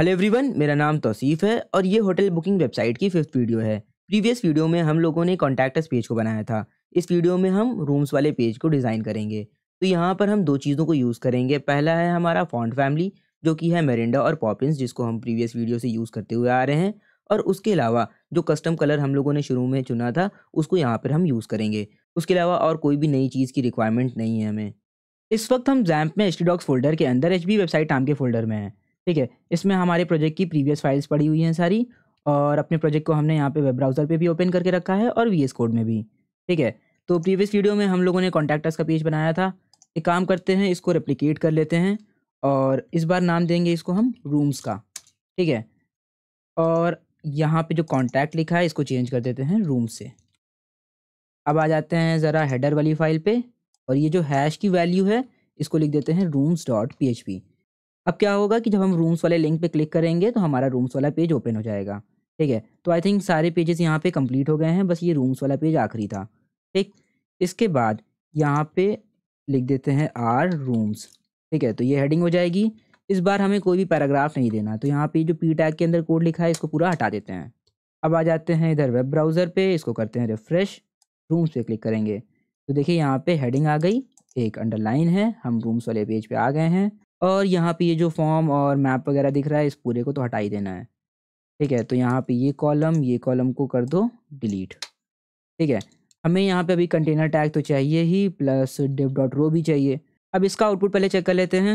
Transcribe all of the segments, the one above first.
hello everyone मेरा नाम तौसीफ है और ये होटल बुकिंग वेबसाइट की फिफ्थ वीडियो है प्रीवियस वीडियो में हम लोगों ने कॉन्टैक्ट पेज को बनाया था इस वीडियो में हम रूम्स वाले पेज को डिज़ाइन करेंगे तो यहाँ पर हम दो चीज़ों को यूज़ करेंगे पहला है हमारा फॉन्ट फैमिली जो कि है मेरिंडा और पॉपिन्स जिसको हम प्रीवियस वीडियो से यूज़ करते हुए आ रहे हैं और उसके अलावा जो कस्टम कलर हम लोगों ने शुरू में चुना था उसको यहाँ पर हम यूज़ करेंगे उसके अलावा और कोई भी नई चीज़ की रिक्वायरमेंट नहीं है हमें इस वक्त हम जैम्प में एच फोल्डर के अंदर एच वेबसाइट नाम के फोल्डर में हैं ठीक है इसमें हमारे प्रोजेक्ट की प्रीवियस फाइल्स पड़ी हुई हैं सारी और अपने प्रोजेक्ट को हमने यहाँ पे वेब ब्राउज़र पे भी ओपन करके रखा है और वी कोड में भी ठीक है तो प्रीवियस वीडियो में हम लोगों ने कॉन्टैक्टर्स का पेज बनाया था एक काम करते हैं इसको रेप्लीकेट कर लेते हैं और इस बार नाम देंगे इसको हम रूम्स का ठीक है और यहाँ पे जो कॉन्टैक्ट लिखा है इसको चेंज कर देते हैं रूम से अब आ जाते हैं ज़रा हेडर वाली फाइल पे और ये जो हैश की वैल्यू है इसको लिख देते हैं rooms dot P H P अब क्या होगा कि जब हम रूम्स वाले लिंक पे क्लिक करेंगे तो हमारा रूम्स वाला पेज ओपन हो जाएगा ठीक है तो आई थिंक सारे पेजेस यहाँ पे कंप्लीट हो गए हैं बस ये रूम्स वाला पेज आखिरी था ठीक इसके बाद यहाँ पे लिख देते हैं आर रूम्स ठीक है तो ये हेडिंग हो जाएगी इस बार हमें कोई भी पैराग्राफ नहीं देना तो यहाँ पर जो पी टैग के अंदर कोड लिखा है इसको पूरा हटा देते हैं अब आ जाते हैं इधर वेब ब्राउज़र पर इसको करते हैं रिफ़्रेश रूम्स पर क्लिक करेंगे तो देखिए यहाँ पर हेडिंग आ गई एक अंडरलाइन है हम रूम्स वाले पेज पर आ गए हैं और यहाँ पे ये जो फॉर्म और मैप वगैरह दिख रहा है इस पूरे को तो हटा ही देना है ठीक है तो यहाँ पे ये कॉलम ये कॉलम को कर दो डिलीट ठीक है हमें यहाँ पे अभी कंटेनर टैग तो चाहिए ही प्लस डिप डॉट रो भी चाहिए अब इसका आउटपुट पहले चेक कर लेते हैं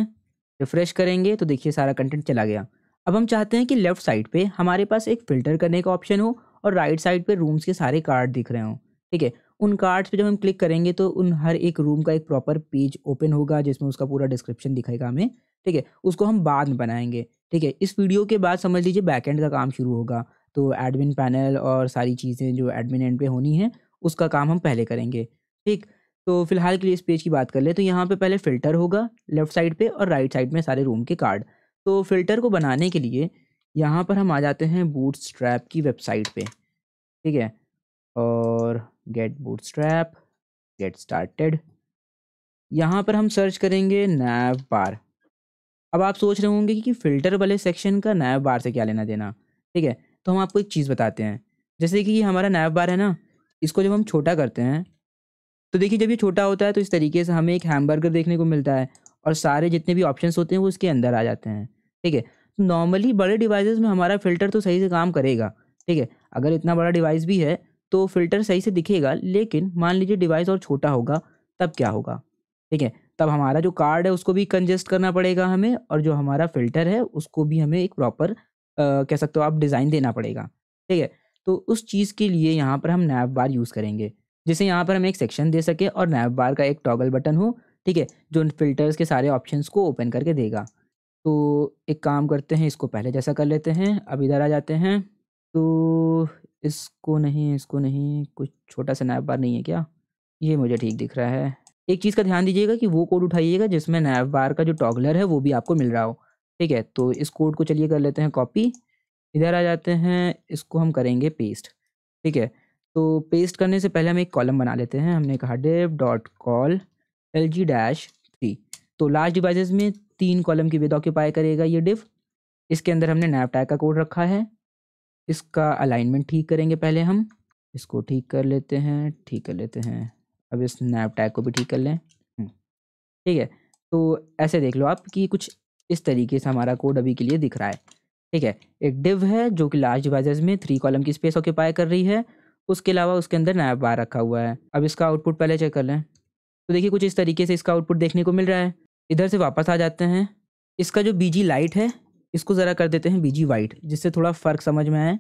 रिफ़्रेश करेंगे तो देखिए सारा कंटेंट चला गया अब हम चाहते हैं कि लेफ़्ट साइड पर हमारे पास एक फ़िल्टर करने का ऑप्शन हो और राइट साइड पर रूम्स के सारे कार्ड दिख रहे हों ठीक है उन कार्ड्स पे जब हम क्लिक करेंगे तो उन हर एक रूम का एक प्रॉपर पेज ओपन होगा जिसमें उसका पूरा डिस्क्रिप्शन दिखेगा हमें ठीक है उसको हम बाद में बनाएंगे ठीक है इस वीडियो के बाद समझ लीजिए बैकएंड का काम शुरू होगा तो एडमिन पैनल और सारी चीज़ें जो एडमिन एंड पे होनी है उसका काम हम पहले करेंगे ठीक तो फिलहाल के लिए इस पेज की बात कर ले तो यहाँ पर पहले फ़िल्टर होगा लेफ़्ट साइड पर और राइट साइड में सारे रूम के कार्ड तो फ़िल्टर को बनाने के लिए यहाँ पर हम आ जाते हैं बूट स्ट्रैप की वेबसाइट पर ठीक है और गेट बूटस्ट्रैप गेट स्टार्टेड यहाँ पर हम सर्च करेंगे नैव बार अब आप सोच रहे होंगे कि फ़िल्टर वाले सेक्शन का नैव बार से क्या लेना देना ठीक है तो हम आपको एक चीज़ बताते हैं जैसे कि ये हमारा नैव बार है ना इसको जब हम छोटा करते हैं तो देखिए जब ये छोटा होता है तो इस तरीके से हमें एक हैमबर्गर देखने को मिलता है और सारे जितने भी ऑप्शंस होते हैं वो इसके अंदर आ जाते हैं ठीक है तो नॉर्मली बड़े डिवाइसेस में हमारा फ़िल्टर तो सही से काम करेगा ठीक है अगर इतना बड़ा डिवाइस भी है तो फिल्टर सही से दिखेगा लेकिन मान लीजिए डिवाइस और छोटा होगा तब क्या होगा ठीक है तब हमारा जो कार्ड है उसको भी कंजेस्ट करना पड़ेगा हमें और जो हमारा फिल्टर है उसको भी हमें एक प्रॉपर कह सकते हो आप डिज़ाइन देना पड़ेगा ठीक है तो उस चीज़ के लिए यहाँ पर हम नैब बार यूज़ करेंगे जिसे यहाँ पर हम एक सेक्शन दे सके और नैब बार का एक टॉगल बटन हो ठीक है जो उन फिल्टर्स के सारे ऑप्शंस को ओपन करके देगा तो एक काम करते हैं इसको पहले जैसा कर लेते हैं अब इधर आ जाते हैं तो इसको नहीं इसको नहीं कुछ छोटा सा नैब बार नहीं है क्या ये मुझे ठीक दिख रहा है एक चीज़ का ध्यान दीजिएगा कि वो कोड उठाइएगा जिसमें नैब बार का जो टॉगलर है वो भी आपको मिल रहा हो ठीक है तो इस कोड को चलिए कर लेते हैं कॉपी इधर आ जाते हैं इसको हम करेंगे पेस्ट ठीक है तो पेस्ट करने से पहले हम एक कॉलम बना लेते हैं हमने कहा div dot col L G dash three तो लार्ज डिवाइसेस में तीन कॉलम की विद ऑक्यूपाई करेगा ये डिव इसके अंदर हमने नैप टैग का कोड रखा है इसका अलाइनमेंट ठीक करेंगे पहले हम इसको ठीक कर लेते हैं ठीक कर लेते हैं अब इस नैप टैग को भी ठीक कर लें हम्म, ठीक है तो ऐसे देख लो आप कि कुछ इस तरीके से हमारा कोड अभी के लिए दिख रहा है ठीक है एक डिव है जो कि लार्ज डिवाइज में थ्री कॉलम की स्पेस ऑक्यूपाई कर रही है उसके अलावा उसके अंदर नैप बार रखा हुआ है अब इसका आउटपुट पहले चेक कर लें तो देखिए कुछ इस तरीके से इसका आउटपुट देखने को मिल रहा है इधर से वापस आ जाते हैं इसका जो बीजी लाइट है इसको ज़रा कर देते हैं बीजी वाइट जिससे थोड़ा फ़र्क समझ में आए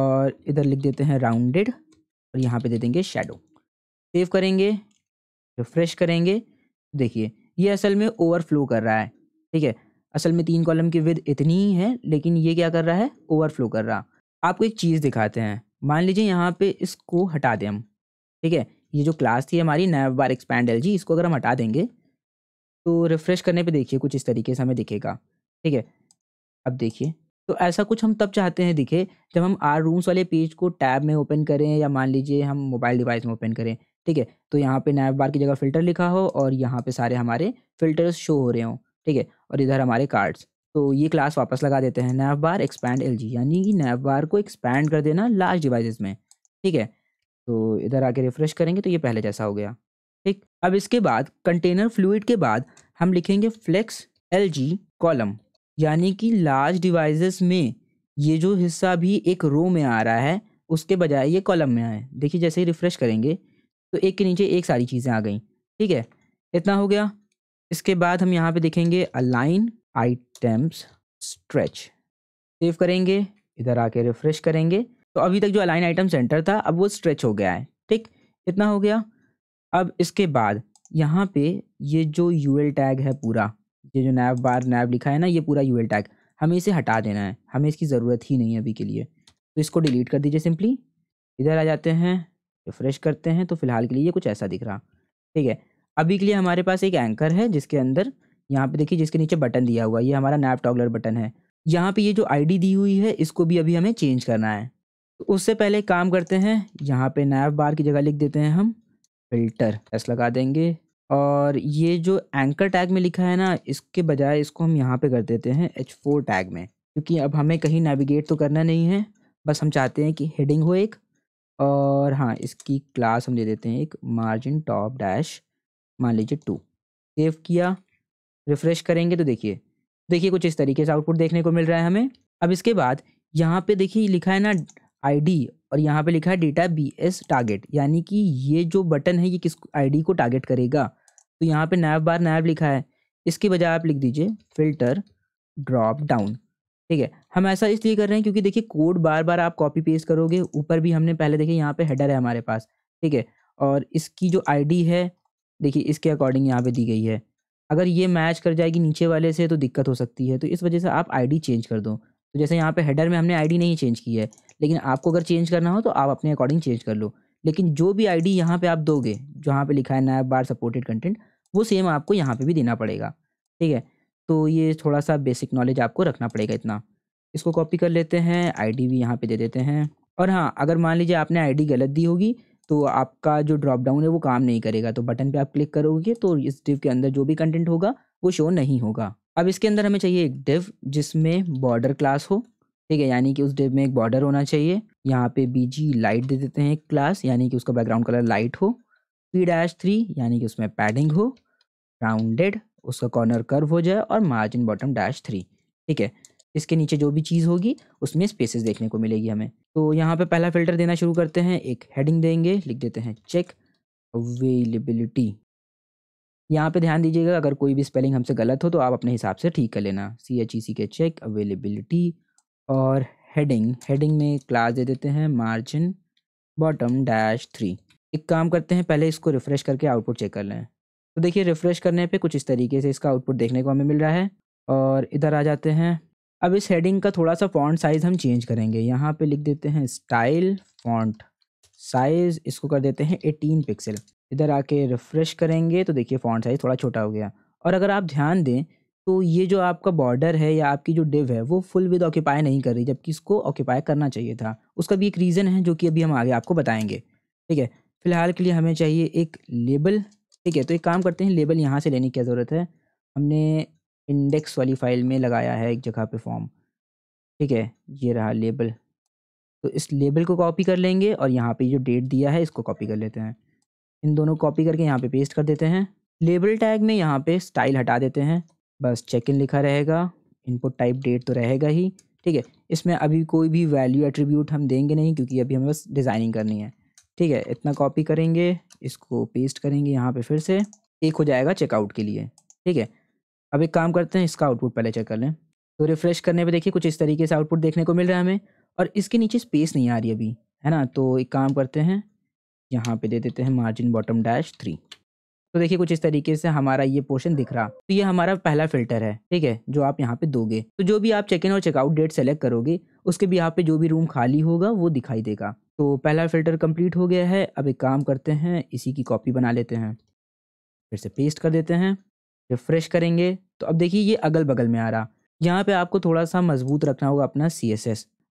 और इधर लिख देते हैं राउंडेड और यहाँ पे दे देंगे शेडो सेव करेंगे रिफ्रेश करेंगे देखिए ये असल में ओवरफ्लो कर रहा है ठीक है असल में तीन कॉलम की विद इतनी ही है लेकिन ये क्या कर रहा है ओवरफ्लो कर रहा आपको एक चीज़ दिखाते हैं मान लीजिए यहाँ पर इसको हटा दें हम ठीक है ये जो क्लास थी हमारी नैव बार एक्सपैंड एल इसको अगर हम हटा देंगे तो रिफ्रेश करने पे देखिए कुछ इस तरीके से हमें दिखेगा ठीक है अब देखिए तो ऐसा कुछ हम तब चाहते हैं दिखे जब हम आर रूम्स वाले पेज को टैब में ओपन करें या मान लीजिए हम मोबाइल डिवाइस में ओपन करें ठीक है तो यहाँ पे नैब बार की जगह फ़िल्टर लिखा हो और यहाँ पे सारे हमारे फ़िल्टर्स शो हो रहे हों ठीक है और इधर हमारे कार्ड्स तो ये क्लास वापस लगा देते हैं नैब बार एक्सपैंड एल यानी कि नैब बार को एक्सपैंड कर देना लार्ज डिवाइस में ठीक है तो इधर आके रिफ़्रेश करेंगे तो ये पहले जैसा हो गया ठीक अब इसके बाद कंटेनर फ्लूड के बाद हम लिखेंगे फ्लेक्स एल कॉलम यानी कि लार्ज डिवाइसेस में ये जो हिस्सा भी एक रो में आ रहा है उसके बजाय ये कॉलम में आए देखिए जैसे ही रिफ़्रेश करेंगे तो एक के नीचे एक सारी चीज़ें आ गई ठीक है इतना हो गया इसके बाद हम यहाँ पे देखेंगे अलाइन आइटम्स स्ट्रेच सेव करेंगे इधर आके रिफ़्रेश करेंगे तो अभी तक जो अलाइन आइटम सेंटर था अब वो स्ट्रेच हो गया है ठीक इतना हो गया अब इसके बाद यहाँ पे ये जो यू टैग है पूरा ये जो नैब बार नैब लिखा है ना ये पूरा यूएल टैग हमें इसे हटा देना है हमें इसकी ज़रूरत ही नहीं है अभी के लिए तो इसको डिलीट कर दीजिए सिंपली इधर आ जाते हैं रिफ़्रेश करते हैं तो फिलहाल के लिए ये कुछ ऐसा दिख रहा ठीक है अभी के लिए हमारे पास एक एंकर है जिसके अंदर यहाँ पे देखिए जिसके नीचे बटन दिया हुआ है ये हमारा नैप टॉगलर बटन है यहाँ पे ये जो आईडी दी हुई है इसको भी अभी हमें चेंज करना है तो उससे पहले काम करते हैं यहाँ पे नैप बार की जगह लिख देते हैं हम फिल्टर एस लगा देंगे और ये जो एंकर टैग में लिखा है ना इसके बजाय इसको हम यहाँ पे कर देते हैं एच फोर टैग में क्योंकि अब हमें कहीं नेविगेट तो करना नहीं है बस हम चाहते हैं कि हेडिंग हो एक और हाँ इसकी क्लास हम दे देते हैं एक मार्जिन टॉप डैश मान लीजिए टू सेव किया रिफ़्रेश करेंगे तो देखिए देखिए कुछ इस तरीके से आउटपुट देखने को मिल रहा है हमें अब इसके बाद यहाँ पे देखिए लिखा है ना आईडी और यहाँ पे लिखा है डेटा बी एस टारगेट यानी कि ये जो बटन है ये किस आईडी को टारगेट करेगा तो यहाँ पे नैब बार नैब लिखा है इसके बजाय आप लिख दीजिए फिल्टर ड्रॉप डाउन ठीक है हम ऐसा इसलिए कर रहे हैं क्योंकि देखिए कोड बार बार आप कॉपी पेस्ट करोगे ऊपर भी हमने पहले देखे यहाँ पे हेडर है हमारे पास ठीक है और इसकी जो आई है देखिए इसके अकॉर्डिंग यहाँ पर दी गई है अगर ये मैच कर जाएगी नीचे वाले से तो दिक्कत हो सकती है तो इस वजह से आप आईडी चेंज कर दो तो जैसे यहाँ पे हेडर में हमने आईडी नहीं चेंज की है लेकिन आपको अगर चेंज करना हो तो आप अपने अकॉर्डिंग चेंज कर लो लेकिन जो भी आईडी यहाँ पे आप दोगे जहाँ पे लिखा है नायब बार सपोर्टेड कंटेंट वो सेम आपको यहाँ पे भी देना पड़ेगा ठीक है तो ये थोड़ा सा बेसिक नॉलेज आपको रखना पड़ेगा इतना इसको कॉपी कर लेते हैं आई भी यहाँ पर दे देते हैं और हाँ अगर मान लीजिए आपने आई गलत दी होगी तो आपका जो ड्रॉप डाउन है वो काम नहीं करेगा तो बटन पे आप क्लिक करोगे तो इस डिव के अंदर जो भी कंटेंट होगा वो शो नहीं होगा अब इसके अंदर हमें चाहिए एक डिव जिसमें बॉर्डर क्लास हो ठीक है यानी कि उस डिव में एक बॉर्डर होना चाहिए यहाँ पे बी लाइट दे देते हैं क्लास यानी कि उसका बैकग्राउंड कलर लाइट हो पी डैश थ्री यानी कि उसमें पैडिंग हो राउंडेड उसका कॉर्नर कर्व हो जाए और मार्जिन बॉटम डैश थ्री ठीक है इसके नीचे जो भी चीज़ होगी उसमें स्पेसेस देखने को मिलेगी हमें तो यहाँ पे पहला फिल्टर देना शुरू करते हैं एक हेडिंग देंगे लिख देते हैं चेक अवेलेबिलिटी यहाँ पे ध्यान दीजिएगा अगर कोई भी स्पेलिंग हमसे गलत हो तो आप अपने हिसाब से ठीक कर लेना C H E C K check availability और हेडिंग हेडिंग में क्लास दे देते हैं मार्जिन बॉटम डैश थ्री एक काम करते हैं पहले इसको रिफ़्रेश करके आउटपुट चेक कर लें तो देखिए रिफ़्रेश करने पे कुछ इस तरीके से इसका आउटपुट देखने को हमें मिल रहा है और इधर आ जाते हैं अब इस हेडिंग का थोड़ा सा फॉन्ट साइज़ हम चेंज करेंगे यहाँ पे लिख देते हैं स्टाइल फॉन्ट साइज़ इसको कर देते हैं एटीन पिक्सल इधर आके रिफ़्रेश करेंगे तो देखिए फॉन्ट साइज़ थोड़ा छोटा हो गया और अगर आप ध्यान दें तो ये जो आपका बॉर्डर है या आपकी जो डिव है वो फुल विद ऑक्यूपाई नहीं कर रही जबकि इसको ऑक्यूपाई करना चाहिए था उसका भी एक रीज़न है जो कि अभी हम आगे आपको बताएंगे ठीक है फिलहाल के लिए हमें चाहिए एक लेबल ठीक है तो एक काम करते हैं लेबल यहाँ से लेने की क्या ज़रूरत है हमने इंडेक्स वाली फाइल में लगाया है एक जगह पे फॉर्म ठीक है ये रहा लेबल तो इस लेबल को कॉपी कर लेंगे और यहाँ पे जो डेट दिया है इसको कॉपी कर लेते हैं इन दोनों कॉपी करके यहाँ पे पेस्ट कर देते हैं लेबल टैग में यहाँ पे स्टाइल हटा देते हैं बस चेक इन लिखा रहेगा इनपुट टाइप डेट तो रहेगा ही ठीक है इसमें अभी कोई भी वैल्यू एट्रीब्यूट हम देंगे नहीं क्योंकि अभी हमें बस डिज़ाइनिंग करनी है ठीक है इतना कॉपी करेंगे इसको पेस्ट करेंगे यहाँ पर फिर से एक हो जाएगा चेकआउट के लिए ठीक है अब एक काम करते हैं इसका आउटपुट पहले चेक कर लें तो रिफ़्रेश करने पर देखिए कुछ इस तरीके से आउटपुट देखने को मिल रहा है हमें और इसके नीचे स्पेस नहीं आ रही अभी है ना तो एक काम करते हैं यहाँ पे दे देते हैं मार्जिन बॉटम डैश थ्री तो देखिए कुछ इस तरीके से हमारा ये पोर्शन दिख रहा तो ये हमारा पहला फिल्टर है ठीक है जो आप यहाँ पे दोगे तो जो भी आप चेक इन और चेकआउट डेट सेलेक्ट करोगे उसके भी यहाँ पे जो भी रूम खाली होगा वो दिखाई देगा तो पहला फिल्टर कंप्लीट हो गया है अब एक काम करते हैं इसी की कॉपी बना लेते हैं फिर से पेस्ट कर देते हैं रिफ्रेश करेंगे तो अब देखिए ये अगल बगल में आ रहा यहाँ पे आपको थोड़ा सा मजबूत रखना होगा अपना सी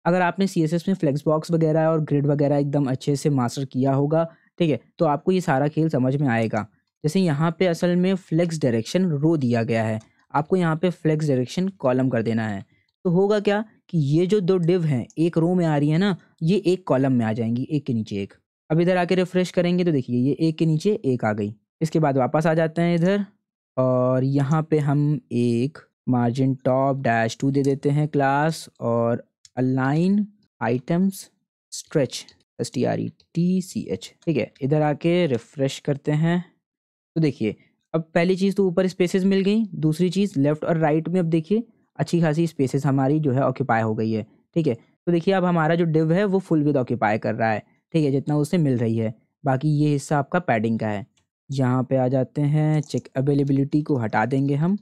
अगर आपने सी में फ्लेक्स बॉक्स वगैरह और ग्रिड वगैरह एकदम अच्छे से मास्टर किया होगा ठीक है तो आपको ये सारा खेल समझ में आएगा जैसे यहाँ पे असल में फ्लेक्स डायरेक्शन रो दिया गया है आपको यहाँ पे फ्लेक्स डायरेक्शन कॉलम कर देना है तो होगा क्या कि ये जो दो डिव हैं एक रो में आ रही है ना ये एक कॉलम में आ जाएंगी एक के नीचे एक अब इधर आके रिफ्रेश करेंगे तो देखिए ये एक के नीचे एक आ गई इसके बाद वापस आ जाते हैं इधर और यहाँ पे हम एक मार्जिन टॉप डैश टू दे देते हैं क्लास और align items stretch S T R E T C H ठीक है इधर आके रिफ्रेश करते हैं तो देखिए अब पहली चीज़ तो ऊपर स्पेसेस मिल गई दूसरी चीज़ लेफ्ट और राइट में अब देखिए अच्छी खासी स्पेसेस हमारी जो है ऑक्यूपाई हो गई है ठीक है तो देखिए अब हमारा जो डिव है वो फुल विद ऑक्यूपाई कर रहा है ठीक है जितना उससे मिल रही है बाकी ये हिस्सा आपका पैडिंग का है यहाँ पे आ जाते हैं चेक अवेलेबिलिटी को हटा देंगे हम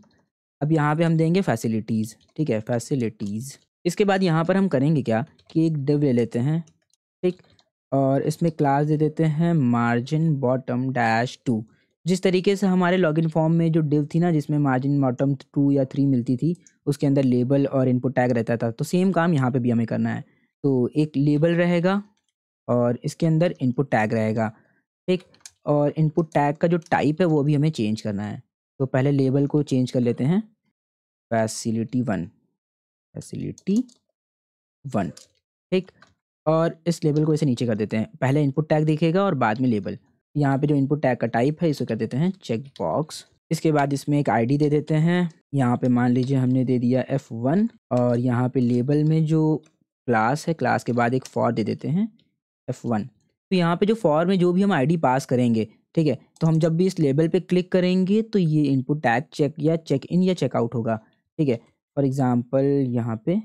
अब यहाँ पे हम देंगे फैसिलिटीज़ ठीक है फैसिलिटीज़ इसके बाद यहाँ पर हम करेंगे क्या कि एक डिव ले लेते हैं ठीक और इसमें क्लास दे देते हैं मार्जिन बॉटम डैश टू जिस तरीके से हमारे लॉगिन फॉर्म में जो डिव थी ना जिसमें मार्जिन बॉटम टू या थ्री मिलती थी उसके अंदर लेबल और इनपुट टैग रहता था तो सेम काम यहाँ पे भी हमें करना है तो एक लेबल रहेगा और इसके अंदर इनपुट टैग रहेगा ठीक और इनपुट टैग का जो टाइप है वो भी हमें चेंज करना है तो पहले लेबल को चेंज कर लेते हैं फैसिलिटी वन फैसिलिटी वन ठीक और इस लेबल को इसे नीचे कर देते हैं पहले इनपुट टैग देखेगा और बाद में लेबल यहाँ पे जो इनपुट टैग का टाइप है इसे कर देते हैं चेक बॉक्स इसके बाद इसमें एक आईडी दे देते हैं यहाँ पे मान लीजिए हमने दे दिया एफ वन और यहाँ पे लेबल में जो क्लास है क्लास के बाद एक फॉर दे देते हैं एफ वन तो यहाँ पे जो फॉर्म है जो भी हम आईडी पास करेंगे ठीक है तो हम जब भी इस लेबल पे क्लिक करेंगे तो ये इनपुट टैग चेक या चेक इन या चेकआउट होगा ठीक है फॉर एग्ज़ाम्पल यहाँ पे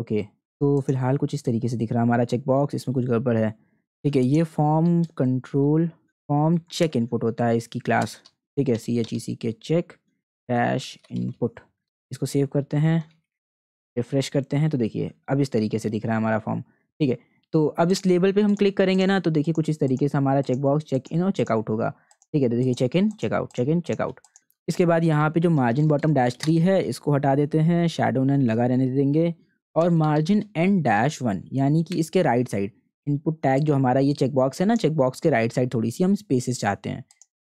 ओके तो फिलहाल कुछ इस तरीके से दिख रहा है हमारा चेकबॉक्स इसमें कुछ गड़बड़ है ठीक है ये form control form check input होता है इसकी क्लास ठीक है C H E C K check dash input इसको सेव करते हैं रिफ़्रेश करते हैं तो देखिए अब इस तरीके से दिख रहा है हमारा फॉर्म ठीक है तो अब इस लेबल पे हम क्लिक करेंगे ना तो देखिए कुछ इस तरीके से हमारा चेकबॉक्स चेक इन और चेकआउट होगा ठीक है तो देखिए check in checkout check in checkout इसके बाद यहाँ पे जो मार्जिन बॉटम डैश थ्री है इसको हटा देते हैं शेडो नन लगा रहने देंगे और मार्जिन एंड डैश वन यानी कि इसके राइट साइड इनपुट टैग जो हमारा ये चेकबॉक्स है ना चेकबॉक्स के राइट साइड थोड़ी सी हम स्पेसिस चाहते हैं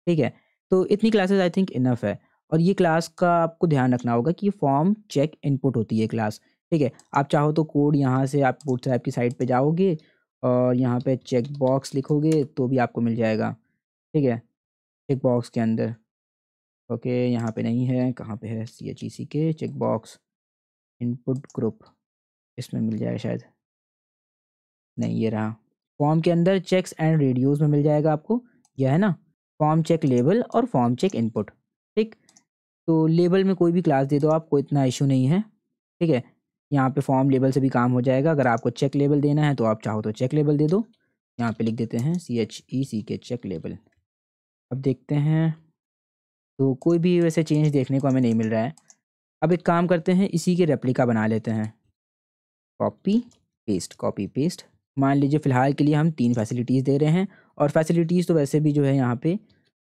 ठीक है तो इतनी क्लासेज आई थिंक इनफ है और ये क्लास का आपको ध्यान रखना होगा कि फॉर्म चेक इनपुट होती है क्लास ठीक है आप चाहो तो कोड यहाँ से आप व्हाट्सएप की साइट पे जाओगे और यहाँ पे चेक बॉक्स लिखोगे तो भी आपको मिल जाएगा ठीक है चेक बॉक्स के अंदर ओके यहाँ पे नहीं है कहाँ पे है C H E C K check box input group इसमें मिल जाएगा शायद नहीं ये रहा फॉर्म के अंदर चेक्स एंड रेडियोज़ में मिल जाएगा आपको यह है ना फॉर्म चेक लेबल और फॉर्म चेक इनपुट ठीक तो लेबल में कोई भी क्लास दे दो आपको इतना इशू नहीं है ठीक है यहाँ पे फॉर्म लेबल से भी काम हो जाएगा अगर आपको चेक लेबल देना है तो आप चाहो तो चेक लेबल दे दो यहाँ पे लिख देते हैं C H E C K check label अब देखते हैं तो कोई भी वैसे चेंज देखने को हमें नहीं मिल रहा है अब एक काम करते हैं इसी के रेप्लिका बना लेते हैं कॉपी पेस्ट कॉपी पेस्ट मान लीजिए फ़िलहाल के लिए हम तीन फैसिलिटीज़ दे रहे हैं और फैसिलिटीज़ तो वैसे भी जो है यहाँ पर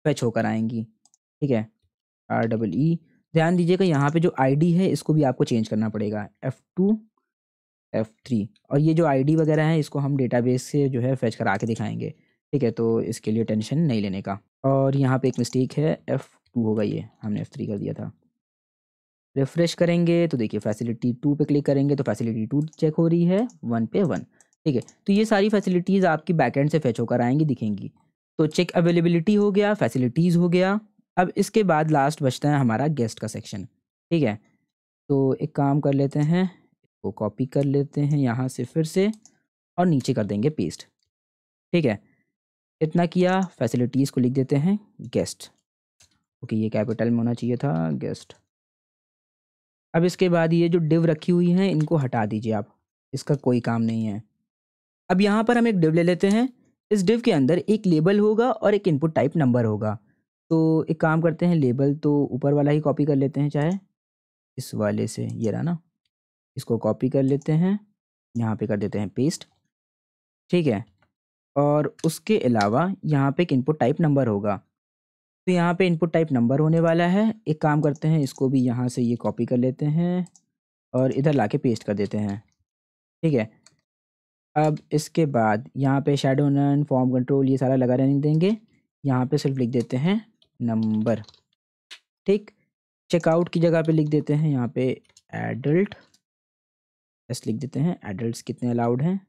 फैच होकर आएँगी ठीक है आर डबल ई ध्यान दीजिएगा यहाँ पे जो आईडी है इसको भी आपको चेंज करना पड़ेगा एफ़ टू एफ़ थ्री और ये जो आईडी वगैरह है इसको हम डेटाबेस से जो है फैच करा के दिखाएंगे ठीक है तो इसके लिए टेंशन नहीं लेने का और यहाँ पे एक मिस्टेक है एफ़ टू होगा ये हमने एफ़ थ्री कर दिया था रिफ़्रेश करेंगे तो देखिए फैसिलिटी टू पर क्लिक करेंगे तो फैसिलिटी टू चेक हो रही है वन पे वन ठीक है तो ये सारी फैसिलिटीज़ आपकी बैकेंड से फैच होकर आएँगी दिखेंगी तो चेक अवेलेबिलिटी हो गया फैसिलिटीज़ हो गया अब इसके बाद लास्ट बचता है हमारा गेस्ट का सेक्शन ठीक है तो एक काम कर लेते हैं इसको कॉपी कर लेते हैं यहाँ से फिर से और नीचे कर देंगे पेस्ट ठीक है इतना किया फैसिलिटीज़ को लिख देते हैं गेस्ट ओके ये कैपिटल में होना चाहिए था गेस्ट अब इसके बाद ये जो डिव रखी हुई हैं इनको हटा दीजिए आप इसका कोई काम नहीं है अब यहाँ पर हम एक डिव ले लेते हैं इस डिव के अंदर एक लेबल होगा और एक इनपुट टाइप नंबर होगा तो एक काम करते हैं लेबल तो ऊपर वाला ही कॉपी कर लेते हैं चाहे इस वाले से ये रहा ना इसको कॉपी कर लेते हैं यहाँ पे कर देते हैं पेस्ट ठीक है और उसके अलावा यहाँ पे एक इनपुट टाइप नंबर होगा तो यहाँ पे इनपुट टाइप नंबर होने वाला है एक काम करते हैं इसको भी यहाँ से ये कॉपी कर लेते हैं और इधर ला के पेस्ट कर देते हैं ठीक है अब इसके बाद यहाँ पे शेडो नन फॉर्म कंट्रोल ये सारा लगा रहने देंगे यहाँ पे सिर्फ लिख देते हैं नंबर ठीक चेकआउट की जगह पे लिख देते हैं यहाँ पे एडल्ट एस लिख देते हैं एडल्ट कितने अलाउड हैं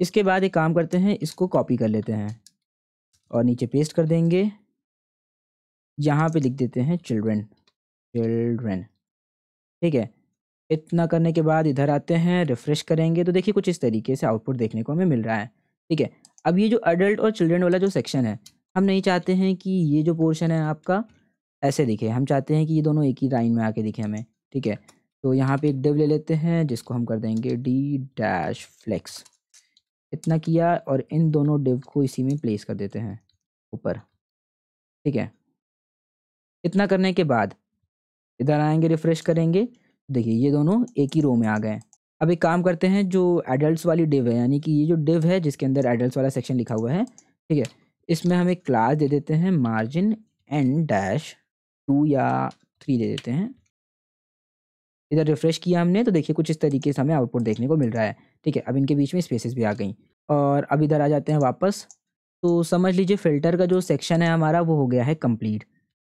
इसके बाद एक काम करते हैं इसको कॉपी कर लेते हैं और नीचे पेस्ट कर देंगे यहाँ पे लिख देते हैं चिल्ड्रन चिल्ड्रन ठीक है इतना करने के बाद इधर आते हैं रिफ़्रेश करेंगे तो देखिए कुछ इस तरीके से आउटपुट देखने को हमें मिल रहा है ठीक है अब ये जो अडल्ट और चिल्ड्रन वाला जो सेक्शन है हम नहीं चाहते हैं कि ये जो पोर्शन है आपका ऐसे दिखे हम चाहते हैं कि ये दोनों एक ही लाइन में आके दिखे हमें ठीक है तो यहाँ पे एक डिव ले लेते हैं जिसको हम कर देंगे डी डैश फ्लेक्स इतना किया और इन दोनों डिव को इसी में प्लेस कर देते हैं ऊपर ठीक है इतना करने के बाद इधर आएंगे रिफ़्रेश करेंगे देखिए ये दोनों एक ही रो में आ गए अब एक काम करते हैं जो एडल्ट वाली डिव है यानी कि ये जो डिव है जिसके अंदर एडल्ट वाला सेक्शन लिखा हुआ है ठीक है इसमें हम एक क्लास दे देते हैं मार्जिन एन डैश टू या थ्री दे देते हैं इधर रिफ्रेश किया हमने तो देखिए कुछ इस तरीके से हमें आउटपुट देखने को मिल रहा है ठीक है अब इनके बीच में स्पेसेस भी आ गई और अब इधर आ जाते हैं वापस तो समझ लीजिए फ़िल्टर का जो सेक्शन है हमारा वो हो गया है कम्प्लीट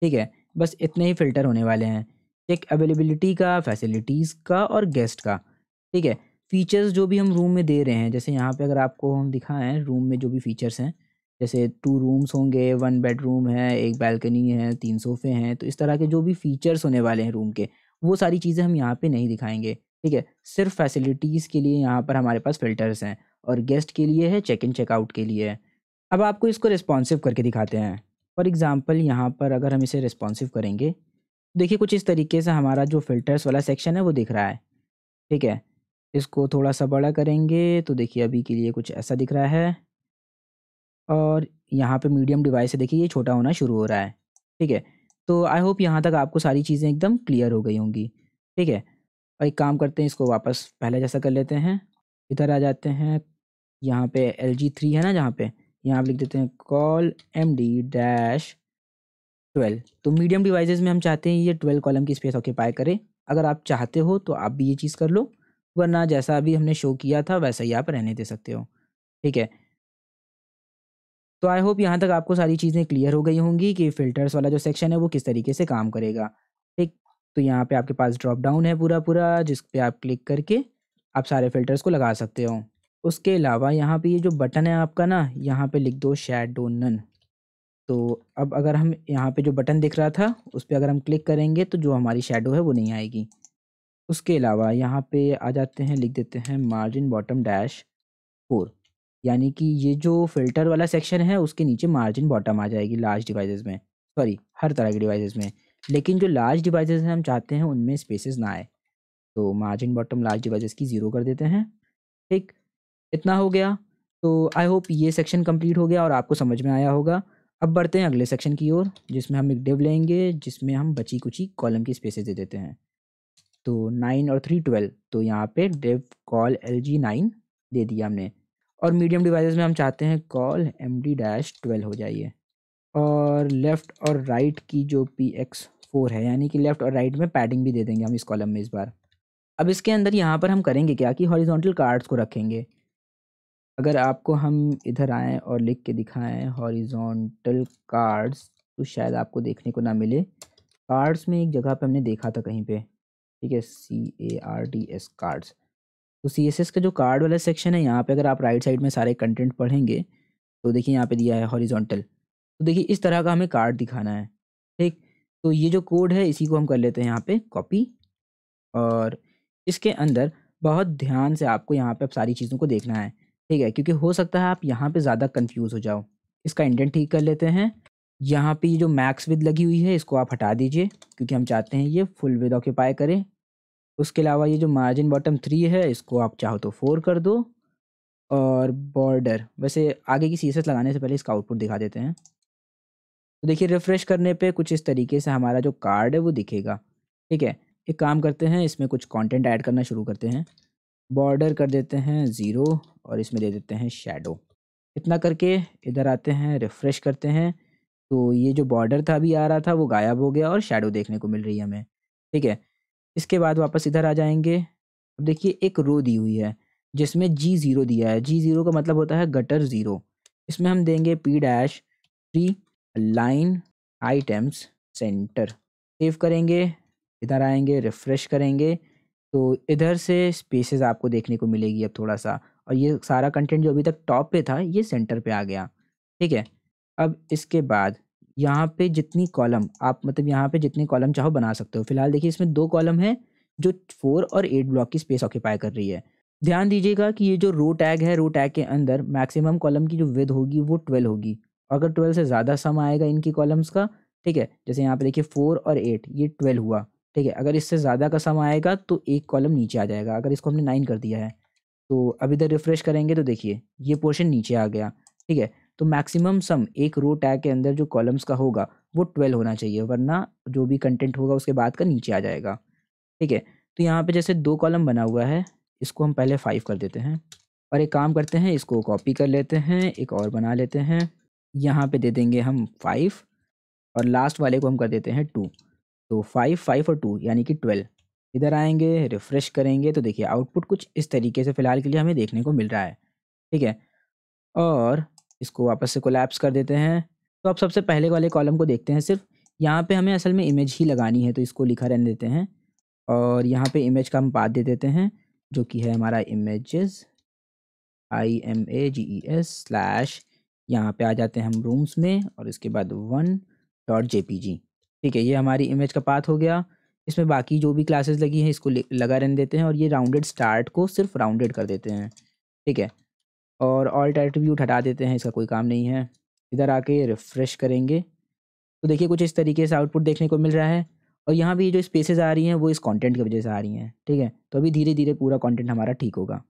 ठीक है बस इतने ही फ़िल्टर होने वाले हैं चेक अवेलेबिलिटी का फैसिलिटीज़ का और गेस्ट का ठीक है फीचर्स जो भी हम रूम में दे रहे हैं जैसे यहाँ पे अगर आपको हम दिखाएं रूम में जो भी फीचर्स हैं जैसे टू रूम्स होंगे वन बेडरूम है एक बैल्कनी है तीन सोफे हैं तो इस तरह के जो भी फीचर्स होने वाले हैं रूम के वो सारी चीज़ें हम यहाँ पे नहीं दिखाएंगे ठीक है सिर्फ फैसिलिटीज़ के लिए यहाँ पर हमारे पास फिल्टर्स हैं और गेस्ट के लिए है चेक इन चेकआउट के लिए है अब आपको इसको रिस्पॉन्सिव करके दिखाते हैं फॉर एग्ज़ाम्पल यहाँ पर अगर हम इसे रिस्पॉन्सिव करेंगे देखिए कुछ इस तरीके से हमारा जो फ़िल्टर्स वाला सेक्शन है वो दिख रहा है ठीक है इसको थोड़ा सा बड़ा करेंगे तो देखिए अभी के लिए कुछ ऐसा दिख रहा है और यहाँ पे मीडियम डिवाइस है देखिए ये छोटा होना शुरू हो रहा है ठीक है तो आई होप यहाँ तक आपको सारी चीज़ें एकदम क्लियर हो गई होंगी ठीक है और एक काम करते हैं इसको वापस पहले जैसा कर लेते हैं इधर आ जाते हैं यहाँ पे एल जी थ्री है ना जहाँ पे यहाँ आप लिख देते हैं col M D dash twelve तो मीडियम डिवाइसेस में हम चाहते हैं ये ट्वेल्व कॉलम की स्पेस ऑक्यूपाई करें अगर आप चाहते हो तो आप भी ये चीज़ कर लो वरना जैसा अभी हमने शो किया था वैसा ही आप रहने दे सकते हो ठीक है तो आई होप यहाँ तक आपको सारी चीज़ें क्लियर हो गई होंगी कि फ़िल्टर्स वाला जो सेक्शन है वो किस तरीके से काम करेगा ठीक तो यहाँ पे आपके पास ड्रॉप डाउन है पूरा पूरा जिस पे आप क्लिक करके आप सारे फ़िल्टर्स को लगा सकते हो उसके अलावा यहाँ पे ये जो बटन है आपका ना यहाँ पे लिख दो शेडो नन तो अब अगर हम यहाँ पे जो बटन दिख रहा था उस पर अगर हम क्लिक करेंगे तो जो हमारी शेडो है वो नहीं आएगी उसके अलावा यहाँ पर आ जाते हैं लिख देते हैं मार्जिन बॉटम डैश फोर यानी कि ये जो फ़िल्टर वाला सेक्शन है उसके नीचे मार्जिन बॉटम आ जाएगी लार्ज डिवाइसेस में सॉरी हर तरह के डिवाइसेस में लेकिन जो लार्ज डिवाइसेस हैं हम चाहते हैं उनमें स्पेसेस ना आए तो मार्जिन बॉटम लार्ज डिवाइसेस की ज़ीरो कर देते हैं ठीक इतना हो गया तो आई होप ये सेक्शन कम्प्लीट हो गया और आपको समझ में आया होगा अब बढ़ते हैं अगले सेक्शन की ओर जिसमें हम एक डिव लेंगे जिसमें हम बची कुची कॉलम की स्पेसेस दे देते हैं तो नाइन और थ्री ट्वेल्व तो यहाँ पे div col L G nine दे दिया हमने और मीडियम डिवाइसेस में हम चाहते हैं col M D dash twelve हो जाइए और लेफ़्ट और राइट की जो पी एक्स फोर है यानी कि लेफ़्ट और राइट में पैडिंग भी दे देंगे हम इस कॉलम में इस बार अब इसके अंदर यहाँ पर हम करेंगे क्या कि हॉरिजॉन्टल कार्ड्स को रखेंगे अगर आपको हम इधर आएँ और लिख के दिखाएँ हॉरिजॉन्टल कार्ड्स तो शायद आपको देखने को ना मिले कार्ड्स में एक जगह पर हमने देखा था कहीं पर ठीक है C A R D S cards तो सी एस एस का जो कार्ड वाला सेक्शन है यहाँ पे अगर आप राइट साइड में सारे कंटेंट पढ़ेंगे तो देखिए यहाँ पे दिया है हॉरिजॉन्टल तो देखिए इस तरह का हमें कार्ड दिखाना है ठीक तो ये जो कोड है इसी को हम कर लेते हैं यहाँ पे कॉपी और इसके अंदर बहुत ध्यान से आपको यहाँ पे आप सारी चीज़ों को देखना है ठीक है क्योंकि हो सकता है आप यहाँ पर ज़्यादा कन्फ्यूज़ हो जाओ इसका इंडेंट ठीक कर लेते हैं यहाँ पर ये जो मैक्स विद लगी हुई है इसको आप हटा दीजिए क्योंकि हम चाहते हैं ये फुल विद ऑक्यूपाई करें उसके अलावा ये जो मार्जिन बॉटम थ्री है इसको आप चाहो तो फोर कर दो और बॉर्डर वैसे आगे की सीसेस लगाने से पहले इसका आउटपुट दिखा देते हैं तो देखिए रिफ़्रेश करने पे कुछ इस तरीके से हमारा जो कार्ड है वो दिखेगा ठीक है एक काम करते हैं इसमें कुछ कंटेंट ऐड करना शुरू करते हैं बॉर्डर कर देते हैं ज़ीरो और इसमें दे देते हैं शेडो इतना करके इधर आते हैं रिफ़्रेश करते हैं तो ये जो बॉर्डर था अभी आ रहा था वो गायब हो गया और शेडो देखने को मिल रही है हमें ठीक है इसके बाद वापस इधर आ जाएंगे अब देखिए एक रो दी हुई है जिसमें जी ज़ीरो दिया है जी ज़ीरो का मतलब होता है गटर ज़ीरो इसमें हम देंगे P dash three line items centre save करेंगे इधर आएंगे रिफ़्रेश करेंगे तो इधर से स्पेसेस आपको देखने को मिलेगी अब थोड़ा सा और ये सारा कंटेंट जो अभी तक टॉप पे था ये सेंटर पे आ गया ठीक है अब इसके बाद यहाँ पे जितनी कॉलम आप मतलब यहाँ पे जितने कॉलम चाहो बना सकते हो फिलहाल देखिए इसमें दो कॉलम है जो फोर और एट ब्लॉक की स्पेस ऑक्यूपाई कर रही है ध्यान दीजिएगा कि ये जो रो टैग है रो टैग के अंदर मैक्सिमम कॉलम की जो विद होगी वो ट्वेल्व होगी अगर ट्वेल्व से ज़्यादा सम आएगा इनकी कॉलम्स का ठीक है जैसे यहाँ पे देखिए फोर और एट ये ट्वेल्व हुआ ठीक है अगर इससे ज़्यादा का सम आएगा तो एक कॉलम नीचे आ जाएगा अगर इसको हमने नाइन कर दिया है तो अब इधर रिफ्रेश करेंगे तो देखिए ये पोर्शन नीचे आ गया ठीक है तो मैक्सिमम सम एक रो टैग के अंदर जो कॉलम्स का होगा वो ट्वेल्व होना चाहिए वरना जो भी कंटेंट होगा उसके बाद का नीचे आ जाएगा ठीक है तो यहाँ पे जैसे दो कॉलम बना हुआ है इसको हम पहले फाइव कर देते हैं और एक काम करते हैं इसको कॉपी कर लेते हैं एक और बना लेते हैं यहाँ पे दे देंगे हम फाइव और लास्ट वाले को हम कर देते हैं टू तो फाइव फाइव और टू यानी कि ट्वेल्व इधर आएंगे रिफ़्रेश करेंगे तो देखिए आउटपुट कुछ इस तरीके से फ़िलहाल के लिए हमें देखने को मिल रहा है ठीक है और इसको वापस से कोलैप्स कर देते हैं तो आप सबसे पहले वाले कॉलम को देखते हैं सिर्फ यहाँ पे हमें असल में इमेज ही लगानी है तो इसको लिखा रहने देते हैं और यहाँ पे इमेज का हम बात दे देते हैं जो कि है हमारा images I M A G E S slash यहाँ पे आ जाते हैं हम रूम्स में और इसके बाद one dot J P G ठीक है ये हमारी इमेज का पाथ हो गया इसमें बाकी जो भी क्लासेस लगी हैं इसको लगा रहने देते हैं और ये राउंडेड स्टार्ट को सिर्फ राउंडेड कर देते हैं ठीक है और ऑल एट्रीब्यूट हटा देते हैं इसका कोई काम नहीं है इधर आके रिफ़्रेश करेंगे तो देखिए कुछ इस तरीके से आउटपुट देखने को मिल रहा है और यहाँ भी जो स्पेसेस आ रही हैं वो इस कंटेंट की वजह से आ रही हैं ठीक है तो अभी धीरे धीरे पूरा कंटेंट हमारा ठीक होगा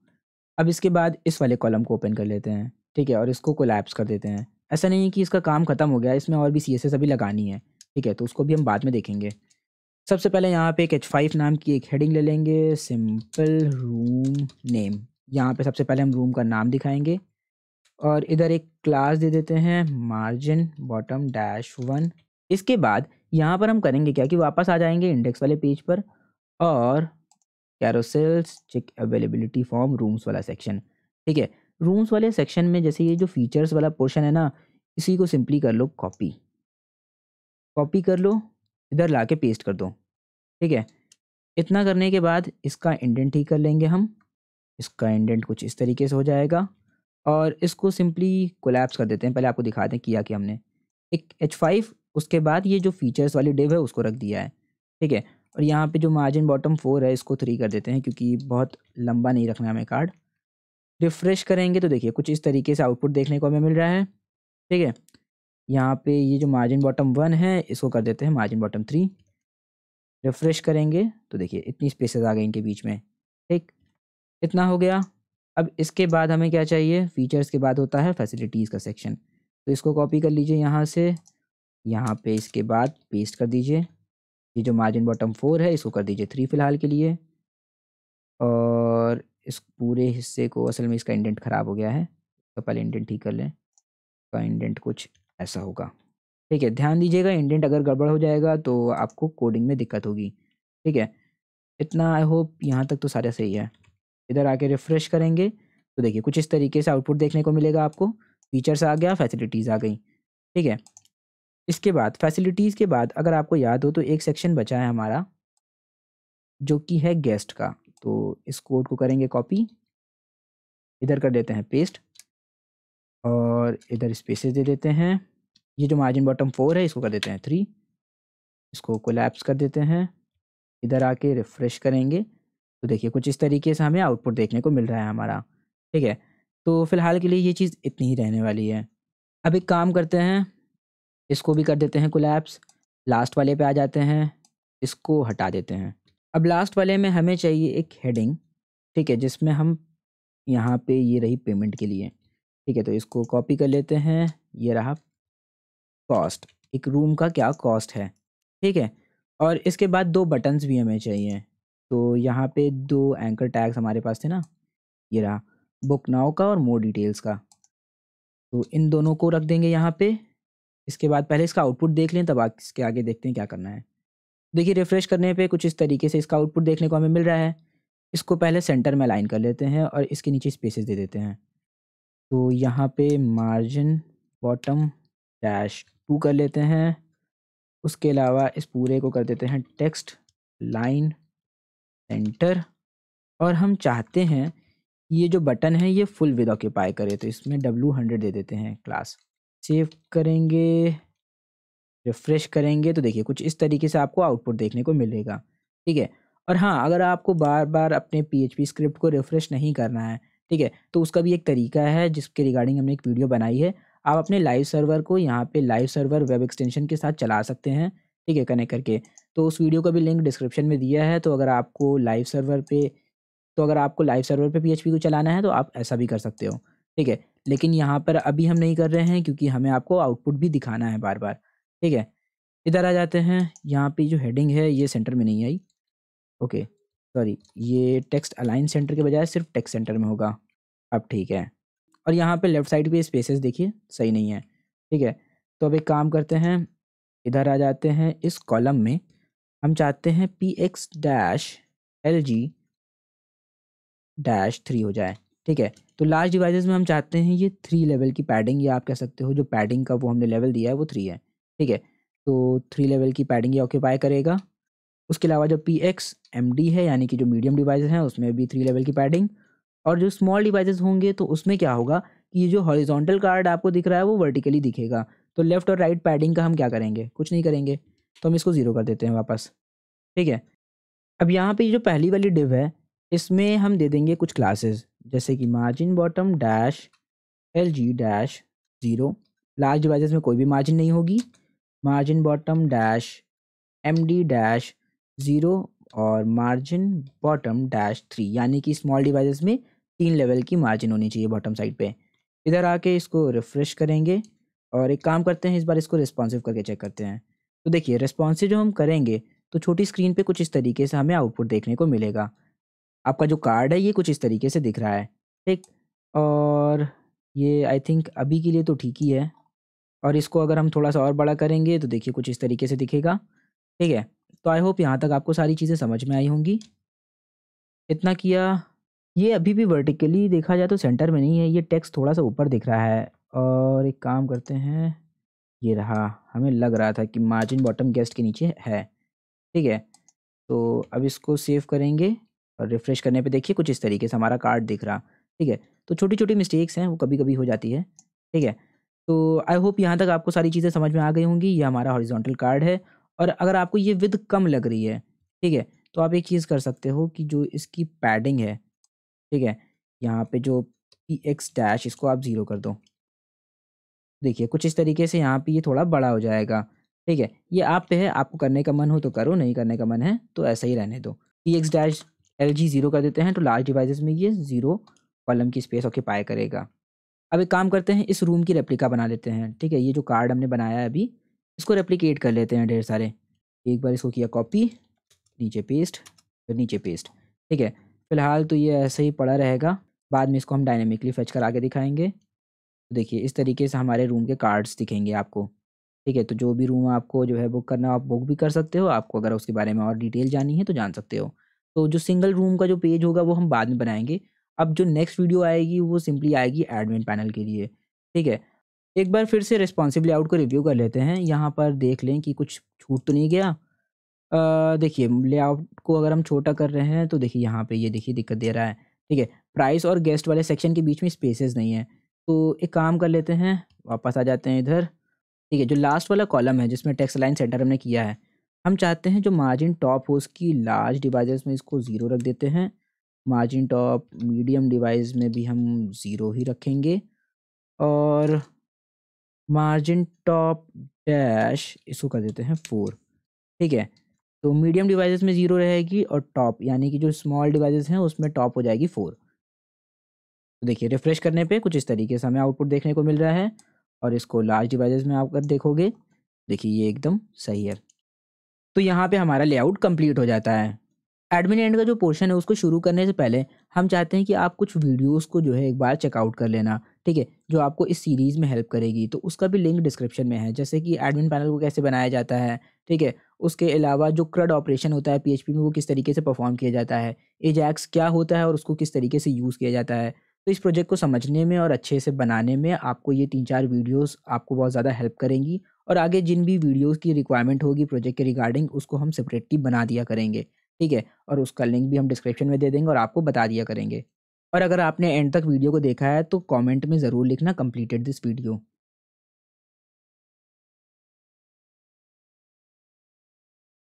अब इसके बाद इस वाले कॉलम को ओपन कर लेते हैं ठीक है और इसको कोलैप्स कर देते हैं ऐसा नहीं है कि इसका काम ख़त्म हो गया इसमें और भी सी एस अभी लगानी है ठीक है तो उसको भी हम बाद में देखेंगे सबसे पहले यहाँ पर एक एच फाइव नाम की एक हेडिंग ले लेंगे सिंपल रूम नेम यहाँ पे सबसे पहले हम रूम का नाम दिखाएंगे और इधर एक क्लास दे देते हैं मार्जिन बॉटम डैश वन इसके बाद यहाँ पर हम करेंगे क्या कि वापस आ जाएंगे इंडेक्स वाले पेज पर और carousels check availability form rooms वाला सेक्शन ठीक है रूम्स वाले सेक्शन में जैसे ये जो फीचर्स वाला पोर्शन है ना इसी को सिंपली कर लो कॉपी कॉपी कर लो इधर ला के पेस्ट कर दो ठीक है इतना करने के बाद इसका इंडेंट ठीक कर लेंगे हम इसका इंडेंट कुछ इस तरीके से हो जाएगा और इसको सिंपली कोलैप्स कर देते हैं पहले आपको दिखा दें किया कि हमने एक एच फाइव उसके बाद ये जो फीचर्स वाली डिव है उसको रख दिया है ठीक है और यहाँ पे जो मार्जिन बॉटम फोर है इसको थ्री कर देते हैं क्योंकि बहुत लंबा नहीं रखना हमें कार्ड रिफ़्रेश करेंगे तो देखिए कुछ इस तरीके से आउटपुट देखने को हमें मिल रहा है ठीक है यहाँ पर ये जो मार्जिन बॉटम वन है इसको कर देते हैं मार्जिन बॉटम थ्री रिफ़्रेश करेंगे तो देखिए इतनी स्पेसेस आ गए इनके बीच में ठीक इतना हो गया अब इसके बाद हमें क्या चाहिए फीचर्स के बाद होता है फैसिलिटीज़ का सेक्शन तो इसको कॉपी कर लीजिए यहाँ से यहाँ पे इसके बाद पेस्ट कर दीजिए ये जो मार्जिन बॉटम फोर है इसको कर दीजिए थ्री फ़िलहाल के लिए और इस पूरे हिस्से को असल में इसका इंडेंट ख़राब हो गया है तो पहले इंडेंट ठीक कर लें का तो इंडेंट कुछ ऐसा होगा ठीक है ध्यान दीजिएगा इंडेंट अगर गड़बड़ हो जाएगा तो आपको कोडिंग में दिक्कत होगी ठीक है इतना आई होप यहाँ तक तो सारा सही है इधर आके रिफ्रेश करेंगे तो देखिए कुछ इस तरीके से आउटपुट देखने को मिलेगा आपको फीचर्स आ गया फैसिलिटीज़ आ गई ठीक है इसके बाद फैसिलिटीज़ के बाद अगर आपको याद हो तो एक सेक्शन बचा है हमारा जो कि है गेस्ट का तो इस कोड को करेंगे कॉपी इधर कर देते हैं पेस्ट और इधर स्पेसेस दे देते हैं ये जो मार्जिन बॉटम फोर है इसको कर देते हैं थ्री इसको कोलैप्स कर देते हैं इधर आके रिफ़्रेश करेंगे तो देखिए कुछ इस तरीके से हमें आउटपुट देखने को मिल रहा है हमारा ठीक है तो फिलहाल के लिए ये चीज़ इतनी ही रहने वाली है अब एक काम करते हैं इसको भी कर देते हैं कोलैप्स लास्ट वाले पे आ जाते हैं इसको हटा देते हैं अब लास्ट वाले में हमें चाहिए एक हेडिंग ठीक है जिसमें हम यहाँ पे ये रही पेमेंट के लिए ठीक है तो इसको कॉपी कर लेते हैं ये रहा कॉस्ट एक रूम का क्या कॉस्ट है ठीक है और इसके बाद दो बटन्स भी हमें चाहिए तो यहाँ पे दो एंकर टैग्स हमारे पास थे ना ये रहा बुक नाउ का और मोर डिटेल्स का तो इन दोनों को रख देंगे यहाँ पे इसके बाद पहले इसका आउटपुट देख लें तब आप इसके आगे देखते हैं क्या करना है देखिए रिफ़्रेश करने पे कुछ इस तरीके से इसका आउटपुट देखने को हमें मिल रहा है इसको पहले सेंटर में अलाइन कर लेते हैं और इसके नीचे स्पेसेस दे देते हैं तो यहाँ पे मार्जिन बॉटम डैश टू कर लेते हैं उसके अलावा इस पूरे को कर देते हैं टेक्स्ट लाइन एंटर और हम चाहते हैं ये जो बटन है ये फुल विद ऑक्यूपाई करे तो इसमें W100 हंड्रेड दे देते हैं क्लास सेव करेंगे रिफ्रेश करेंगे तो देखिए कुछ इस तरीके से आपको आउटपुट देखने को मिलेगा ठीक है और हाँ अगर आपको बार बार अपने पी स्क्रिप्ट को रिफ्रेश नहीं करना है ठीक है तो उसका भी एक तरीका है जिसके रिगार्डिंग हमने एक वीडियो बनाई है आप अपने लाइव सर्वर को यहाँ पे लाइव सर्वर वेब एक्सटेंशन के साथ चला सकते हैं ठीक है कनेक्ट करके तो उस वीडियो का भी लिंक डिस्क्रिप्शन में दिया है तो अगर आपको लाइव सर्वर पे तो अगर आपको लाइव सर्वर पे पीएचपी को चलाना है तो आप ऐसा भी कर सकते हो ठीक है लेकिन यहाँ पर अभी हम नहीं कर रहे हैं क्योंकि हमें आपको आउटपुट भी दिखाना है बार बार ठीक है इधर आ जाते हैं यहाँ पर जो हेडिंग है ये सेंटर में नहीं आई ओके सॉरी ये टेक्स्ट अलाइन सेंटर के बजाय सिर्फ टेक्स्ट सेंटर में होगा अब ठीक है और यहाँ पे लेफ्ट साइड पे स्पेसेस देखिए सही नहीं है ठीक है तो अब एक काम करते हैं इधर आ जाते हैं इस कॉलम में हम चाहते हैं P X dash L G dash three हो जाए ठीक है तो लार्ज डिवाइसेस में हम चाहते हैं ये थ्री लेवल की पैडिंग या आप कह सकते हो जो पैडिंग का वो हमने लेवल दिया है वो थ्री है ठीक है तो थ्री लेवल की पैडिंग ये ऑक्यूपाई करेगा उसके अलावा जो पी एक्स एम डी है यानी कि जो मीडियम डिवाइस हैं उसमें भी थ्री लेवल की पैडिंग और जो स्मॉल डिवाइज होंगे तो उसमें क्या होगा कि ये जो हॉरिजॉन्टल कार्ड आपको दिख रहा है वो वर्टिकली दिखेगा तो लेफ्ट और राइट पैडिंग का हम क्या करेंगे कुछ नहीं करेंगे तो हम इसको ज़ीरो कर देते हैं वापस ठीक है अब यहाँ पे जो पहली वाली डिव है इसमें हम दे देंगे कुछ क्लासेस जैसे कि margin bottom dash L G dash zero large devices में कोई भी मार्जिन नहीं होगी margin bottom dash M D dash zero और मार्जिन बॉटम डैश थ्री यानी कि स्मॉल डिवाइस में तीन लेवल की मार्जिन होनी चाहिए बॉटम साइड पे इधर आके इसको रिफ़्रेश करेंगे और एक काम करते हैं इस बार इसको रिस्पॉन्सिव करके चेक करते हैं तो देखिए रिस्पॉन्सिव जब हम करेंगे तो छोटी स्क्रीन पे कुछ इस तरीके से हमें आउटपुट देखने को मिलेगा आपका जो कार्ड है ये कुछ इस तरीके से दिख रहा है ठीक और ये आई थिंक अभी के लिए तो ठीक ही है और इसको अगर हम थोड़ा सा और बड़ा करेंगे तो देखिए कुछ इस तरीके से दिखेगा ठीक है तो आई होप यहाँ तक आपको सारी चीज़ें समझ में आई होंगी इतना किया ये अभी भी वर्टिकली देखा जाए तो सेंटर में नहीं है ये टेक्स्ट थोड़ा सा ऊपर दिख रहा है और एक काम करते हैं ये रहा हमें लग रहा था कि मार्जिन बॉटम गेस्ट के नीचे है ठीक है तो अब इसको सेव करेंगे और रिफ़्रेश करने पे देखिए कुछ इस तरीके से हमारा कार्ड दिख रहा ठीक है तो छोटी छोटी मिस्टेक्स हैं वो कभी कभी हो जाती है ठीक है तो आई होप यहाँ तक आपको सारी चीज़ें समझ में आ गई होंगी ये हमारा हॉरिजॉन्टल कार्ड है और अगर आपको ये विद कम लग रही है ठीक है तो आप एक चीज़ कर सकते हो कि जो इसकी पैडिंग है ठीक है यहाँ पे जो पी एक्स डैश इसको आप ज़ीरो कर दो देखिए कुछ इस तरीके से यहाँ पे ये थोड़ा बड़ा हो जाएगा ठीक है ये आप पे है आपको करने का मन हो तो करो नहीं करने का मन है तो ऐसा ही रहने दो E X dash L G zero कर देते हैं तो लार्ज डिवाइसेस में ये ज़ीरो कॉलम की स्पेस ऑक्यूपाई करेगा अब एक काम करते हैं इस रूम की रेप्लिका बना लेते हैं ठीक है ये जो कार्ड हमने बनाया है अभी इसको रेप्लिकेट कर लेते हैं ढेर सारे एक बार इसको किया कॉपी नीचे पेस्ट फिर नीचे पेस्ट ठीक है फिलहाल तो ये ऐसे ही पड़ा रहेगा बाद में इसको हम डायनेमिकली फेच कर आगे दिखाएंगे तो देखिए इस तरीके से हमारे रूम के कार्ड्स दिखेंगे आपको ठीक है तो जो भी रूम आपको जो है बुक करना आप बुक भी कर सकते हो आपको अगर उसके बारे में और डिटेल जानी है तो जान सकते हो तो जो सिंगल रूम का जो पेज होगा वो हम बाद में बनाएंगे अब जो नेक्स्ट वीडियो आएगी वो सिंपली आएगी एडमिन पैनल के लिए ठीक है एक बार फिर से रिस्पॉन्सिव लेआउट को रिव्यू कर लेते हैं यहाँ पर देख लें कि कुछ छूट तो नहीं गया देखिए लेआउट को अगर हम छोटा कर रहे हैं तो देखिए यहाँ पे ये देखिए दिक्कत दे रहा है ठीक है प्राइस और गेस्ट वाले सेक्शन के बीच में स्पेसेस नहीं है तो एक काम कर लेते हैं वापस आ जाते हैं इधर ठीक है जो लास्ट वाला कॉलम है जिसमें टेक्स लाइन सेंटर हमने किया है हम चाहते हैं जो मार्जिन टॉप हो उसकी लार्ज डिवाइस में इसको ज़ीरो रख देते हैं मार्जिन टॉप मीडियम डिवाइस में भी हम ज़ीरो ही रखेंगे और मार्जिन टॉप डैश इसको कर देते हैं फोर ठीक है तो मीडियम डिवाइसेस में ज़ीरो रहेगी और टॉप यानी कि जो स्मॉल डिवाइसेस हैं उसमें टॉप हो जाएगी फोर तो देखिए रिफ्रेश करने पे कुछ इस तरीके से हमें आउटपुट देखने को मिल रहा है और इसको लार्ज डिवाइस में आप अगर देखोगे देखिए ये एकदम सही है तो यहाँ पे हमारा लेआउट कंप्लीट हो जाता है एडमिन एंड का जो पोर्शन है उसको शुरू करने से पहले हम चाहते हैं कि आप कुछ वीडियोस को जो है एक बार चेकआउट कर लेना ठीक है जो आपको इस सीरीज़ में हेल्प करेगी तो उसका भी लिंक डिस्क्रिप्शन में है जैसे कि एडमिन पैनल को कैसे बनाया जाता है ठीक है उसके अलावा जो क्रड ऑपरेशन होता है पीएचपी में वो किस तरीके से परफॉर्म किया जाता है एजैक्स क्या होता है और उसको किस तरीके से यूज़ किया जाता है तो इस प्रोजेक्ट को समझने में और अच्छे से बनाने में आपको ये तीन चार वीडियोस आपको बहुत ज़्यादा हेल्प करेंगी और आगे जिन भी वीडियोस की रिक्वायरमेंट होगी प्रोजेक्ट के रिगार्डिंग उसको हम सेपरेटली बना दिया करेंगे ठीक है और उसका लिंक भी हम डिस्क्रिप्शन में दे देंगे और आपको बता दिया करेंगे और अगर आपने एंड तक वीडियो को देखा है तो कॉमेंट में ज़रूर लिखना कम्प्लीटेड दिस वीडियो